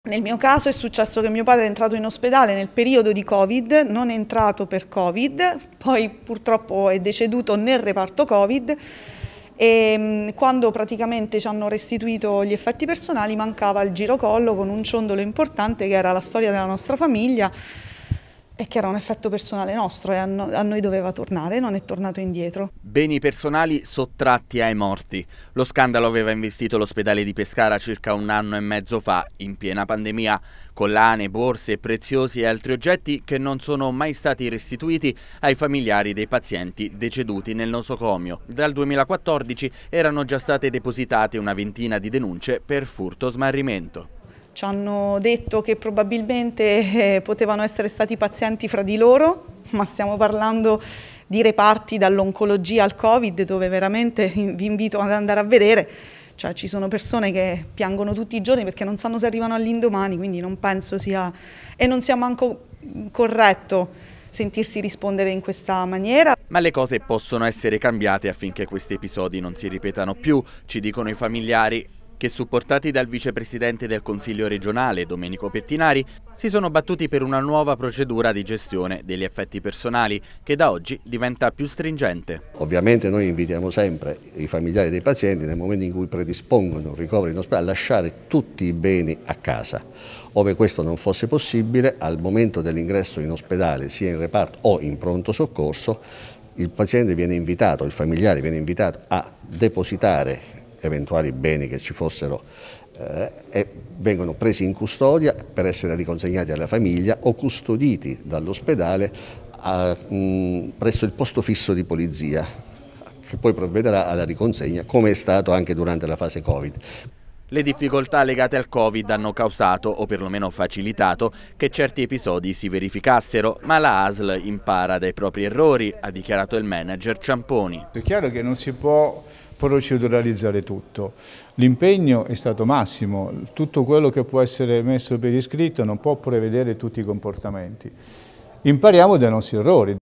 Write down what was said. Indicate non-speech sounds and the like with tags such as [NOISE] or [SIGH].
Nel mio caso è successo che mio padre è entrato in ospedale nel periodo di Covid, non è entrato per Covid, poi purtroppo è deceduto nel reparto Covid e mm, quando praticamente ci hanno restituito gli effetti personali mancava il girocollo con un ciondolo importante che era la storia della nostra famiglia e che era un effetto personale nostro e a, no, a noi doveva tornare, non è tornato indietro. Beni personali sottratti ai morti. Lo scandalo aveva investito l'ospedale di Pescara circa un anno e mezzo fa, in piena pandemia. Collane, borse, preziosi e altri oggetti che non sono mai stati restituiti ai familiari dei pazienti deceduti nel nosocomio. Dal 2014 erano già state depositate una ventina di denunce per furto smarrimento. Ci hanno detto che probabilmente eh, potevano essere stati pazienti fra di loro, ma stiamo parlando di reparti dall'oncologia al Covid, dove veramente [LAUGHS] vi invito ad andare a vedere. Cioè, ci sono persone che piangono tutti i giorni perché non sanno se arrivano all'indomani, quindi non penso sia... e non sia manco corretto sentirsi rispondere in questa maniera. Ma le cose possono essere cambiate affinché questi episodi non si ripetano più, ci dicono i familiari che supportati dal vicepresidente del Consiglio regionale Domenico Pettinari si sono battuti per una nuova procedura di gestione degli effetti personali che da oggi diventa più stringente. Ovviamente noi invitiamo sempre i familiari dei pazienti nel momento in cui predispongono un ricovero in ospedale a lasciare tutti i beni a casa. Ove questo non fosse possibile, al momento dell'ingresso in ospedale, sia in reparto o in pronto soccorso, il paziente viene invitato, il familiare viene invitato a depositare eventuali beni che ci fossero eh, e vengono presi in custodia per essere riconsegnati alla famiglia o custoditi dall'ospedale presso il posto fisso di polizia che poi provvederà alla riconsegna come è stato anche durante la fase Covid. Le difficoltà legate al Covid hanno causato, o perlomeno facilitato, che certi episodi si verificassero, ma la ASL impara dai propri errori, ha dichiarato il manager Ciamponi. È chiaro che non si può proceduralizzare tutto. L'impegno è stato massimo, tutto quello che può essere messo per iscritto non può prevedere tutti i comportamenti impariamo dai nostri errori,